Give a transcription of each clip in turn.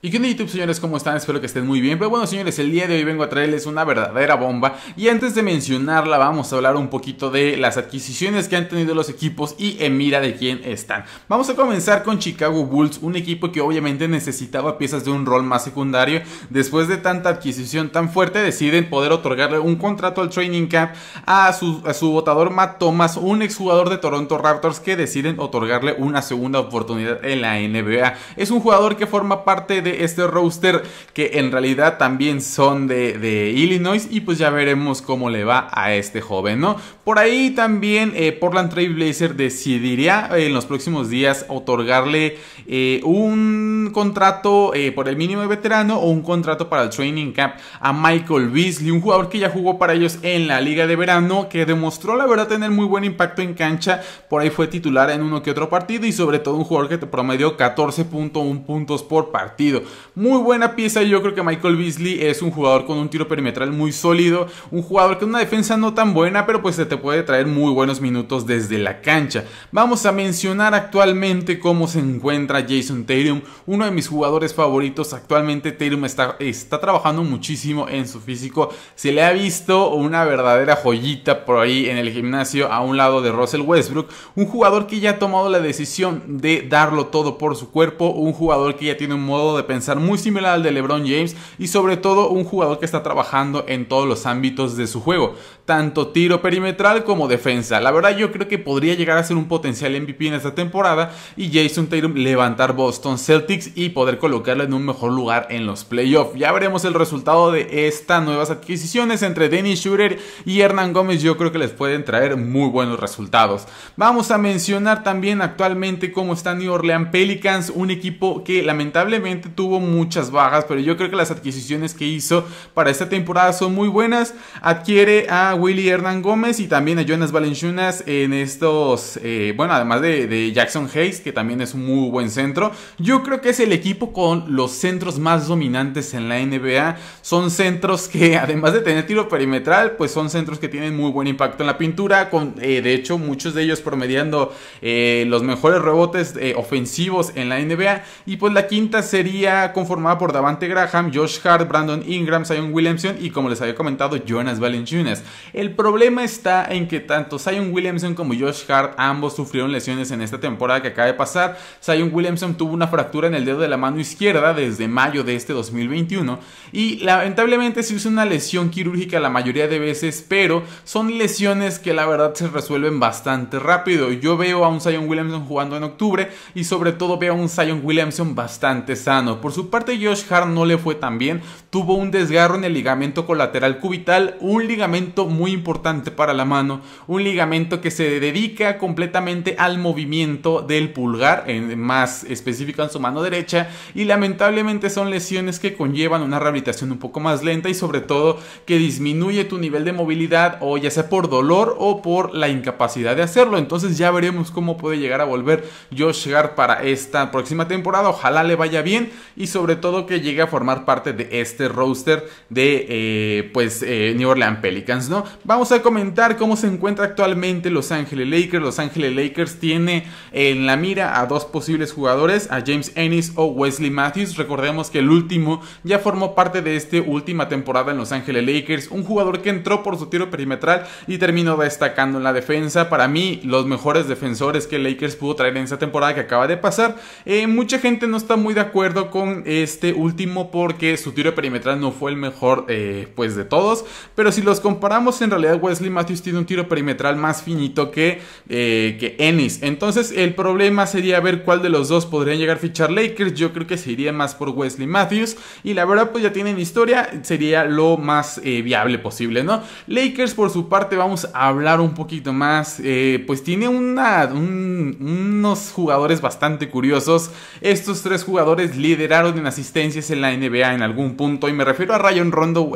Y qué onda YouTube señores, ¿cómo están? Espero que estén muy bien. Pero bueno señores, el día de hoy vengo a traerles una verdadera bomba. Y antes de mencionarla, vamos a hablar un poquito de las adquisiciones que han tenido los equipos y en mira de quién están. Vamos a comenzar con Chicago Bulls, un equipo que obviamente necesitaba piezas de un rol más secundario. Después de tanta adquisición tan fuerte, deciden poder otorgarle un contrato al training camp a su, a su votador Matt Thomas, un exjugador de Toronto Raptors que deciden otorgarle una segunda oportunidad en la NBA. Es un jugador que forma parte de este roster que en realidad también son de, Illinois y pues ya veremos cómo le va a este joven, ¿no? Por ahí también eh, Portland Trail Blazer decidiría en los próximos días otorgarle eh, un contrato eh, por el mínimo de veterano o un contrato para el training camp a Michael Beasley, un jugador que ya jugó para ellos en la liga de verano, que demostró la verdad tener muy buen impacto en cancha, por ahí fue titular en uno que otro partido y sobre todo un jugador que te promedió 14.1 puntos por partido. Muy buena pieza. Yo creo que Michael Beasley es un jugador con un tiro perimetral muy sólido. Un jugador con una defensa no tan buena, pero pues se te puede traer muy buenos minutos desde la cancha. Vamos a mencionar actualmente cómo se encuentra Jason Tatum, uno de mis jugadores favoritos. Actualmente Tatum está trabajando muchísimo en su físico. Se le ha visto una verdadera joyita por ahí en el gimnasio a un lado de Russell Westbrook. Un jugador que ya ha tomado la decisión de darlo todo por su cuerpo. Un jugador que ya tiene un modo de pensar muy similar al de LeBron James y sobre todo un jugador que está trabajando en todos los ámbitos de su juego, tanto tiro perimetral como defensa. La verdad yo creo que podría llegar a ser un potencial MVP en esta temporada y Jason Tatum levantar Boston Celtics y poder colocarlo en un mejor lugar en los playoffs. Ya veremos el resultado de estas nuevas adquisiciones entre Dennis Schroeder y Hernán Gómez. Yo creo que les pueden traer muy buenos resultados. Vamos a mencionar también actualmente cómo está New Orleans Pelicans, un equipo que lamentablemente tuvo muchas bajas, pero yo creo que las adquisiciones que hizo para esta temporada son muy buenas. Adquiere a Willy Hernán Gómez y también a Jonas Valenciunas en estos, eh, bueno, además de, Jackson Hayes, que también es un muy buen centro. Yo creo que es el equipo con los centros más dominantes en la NBA. Son centros que, además de tener tiro perimetral, pues son centros que tienen muy buen impacto en la pintura, con, eh, de hecho, muchos de ellos promediando eh, los mejores rebotes ofensivos en la NBA. Y pues la quinta sería conformada por Davante Graham, Josh Hart, Brandon Ingram, Zion Williamson y como les había comentado, Jonas Valanciunas. El problema está en que tanto Zion Williamson como Josh Hart ambos sufrieron lesiones en esta temporada que acaba de pasar. Zion Williamson tuvo una fractura en el dedo de la mano izquierda desde mayo de este 2021 y lamentablemente se usa una lesión quirúrgica la mayoría de veces, pero son lesiones que la verdad se resuelven bastante rápido. Yo veo a un Zion Williamson jugando en octubre y sobre todo veo a un Zion Williamson bastante sano. Por su parte, Josh Hart no le fue tan bien, tuvo un desgarro en el ligamento colateral cubital, un ligamento muy importante para la mano, un ligamento que se dedica completamente al movimiento del pulgar, en, más específico en su mano derecha, y lamentablemente son lesiones que conllevan una rehabilitación un poco más lenta y sobre todo que disminuye tu nivel de movilidad o ya sea por dolor o por la incapacidad de hacerlo. Entonces ya veremos cómo puede llegar a volver Josh Hart para esta próxima temporada. Ojalá le vaya bien y sobre todo que llegue a formar parte de este roster de eh, pues eh, New Orleans Pelicans, ¿no? Vamos a comentar cómo se encuentra actualmente Los Ángeles Lakers. Los Ángeles Lakers tiene en la mira a dos posibles jugadores, a James Ennis o Wesley Matthews. Recordemos que el último ya formó parte de esta última temporada en Los Ángeles Lakers, un jugador que entró por su tiro perimetral y terminó destacando en la defensa. Para mí, los mejores defensores que Lakers pudo traer en esa temporada que acaba de pasar. Eh, mucha gente no está muy de acuerdo con este último porque su tiro perimetral no fue el mejor eh, pues de todos. Pero si los comparamos, en realidad Wesley Matthews tiene un tiro perimetral más finito que, eh, que Ennis. Entonces el problema sería ver cuál de los dos podrían llegar a fichar Lakers. Yo creo que sería más por Wesley Matthews. Y la verdad pues ya tienen historia, sería lo más eh, viable posible, ¿no? Lakers por su parte vamos a hablar un poquito más. pues tiene una, unos jugadores bastante curiosos. Estos tres jugadores líderes lideraron en asistencias en la NBA en algún punto, y me refiero a Ryan Rondo,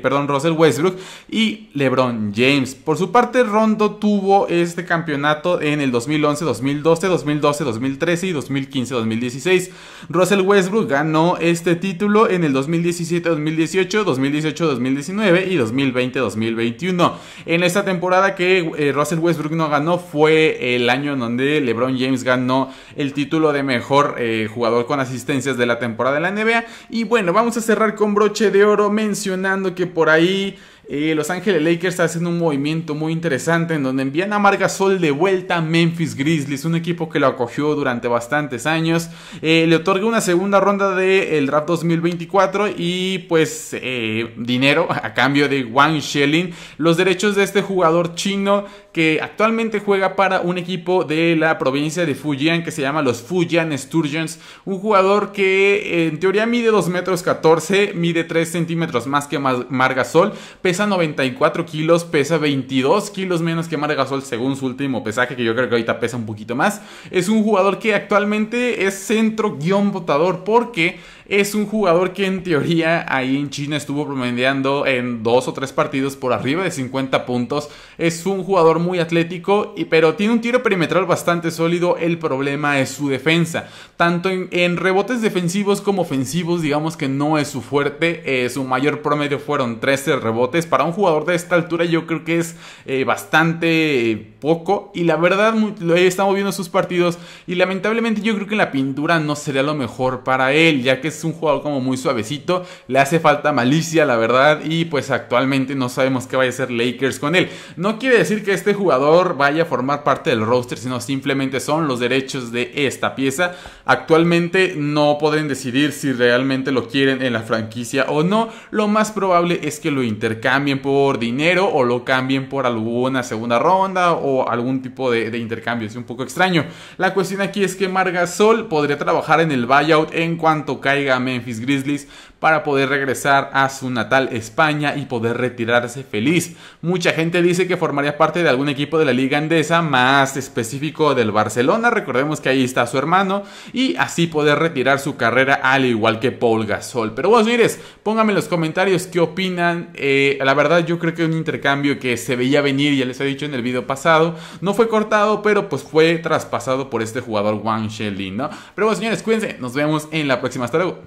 perdón, Russell Westbrook y LeBron James. Por su parte, Rondo tuvo este campeonato en el 2011, 2012, 2012, 2013 y 2015, 2016. Russell Westbrook ganó este título en el 2017, 2018, 2018, 2019 y 2020, 2021. En esta temporada que Russell Westbrook no ganó fue el año en donde LeBron James ganó el título de mejor jugador con asistencias de la temporada de la NBA. Y bueno, vamos a cerrar con broche de oro mencionando que por ahí eh, Los Ángeles Lakers está haciendo un movimiento muy interesante en donde envían a Margasol de vuelta a Memphis Grizzlies, un equipo que lo acogió durante bastantes años. Eh, le otorga una segunda ronda del el draft 2024 y pues eh, dinero a cambio de Wang Shelling. Los derechos de este jugador chino que actualmente juega para un equipo de la provincia de Fujian que se llama los Fujian Sturgeons. Un jugador que en teoría mide 2 metros 14, mide 3 centímetros más que Margasol, pesa 94 kilos, pesa 22 kilos menos que Margasol según su último pesaje, que yo creo que ahorita pesa un poquito más. Es un jugador que actualmente es centro guión votador porque es un jugador que en teoría ahí en China estuvo promediando en dos o tres partidos por arriba de 50 puntos. Es un jugador muy atlético, pero tiene un tiro perimetral bastante sólido. El problema es su defensa. Tanto en, rebotes defensivos como ofensivos, digamos que no es su fuerte. Eh, su mayor promedio fueron 13 rebotes. Para un jugador de esta altura yo creo que es eh, bastante poco. Y la verdad, lo estamos viendo sus partidos y lamentablemente yo creo que la pintura no sería lo mejor para él, ya que es un jugador como muy suavecito, le hace falta malicia, la verdad, y pues actualmente no sabemos qué vaya a ser Lakers con él. No quiere decir que este jugador vaya a formar parte del roster, sino simplemente son los derechos de esta pieza. Actualmente no pueden decidir si realmente lo quieren en la franquicia o no. Lo más probable es que lo intercambien por dinero o lo cambien por alguna segunda ronda o algún tipo de, intercambio. Es un poco extraño. La cuestión aquí es que Margasol podría trabajar en el buyout en cuanto caiga a Memphis Grizzlies, para poder regresar a su natal España y poder retirarse feliz. Mucha gente dice que formaría parte de algún equipo de la liga andesa, más específico del Barcelona, recordemos que ahí está su hermano, y así poder retirar su carrera al igual que Paul Gasol. Pero vos mires, pónganme en los comentarios qué opinan. Eh, la verdad yo creo que un intercambio que se veía venir, ya les he dicho en el video pasado, no fue cortado, pero pues fue traspasado por este jugador Wang Shelin, ¿no? Pero bueno, señores, cuídense, nos vemos en la próxima. Hasta luego.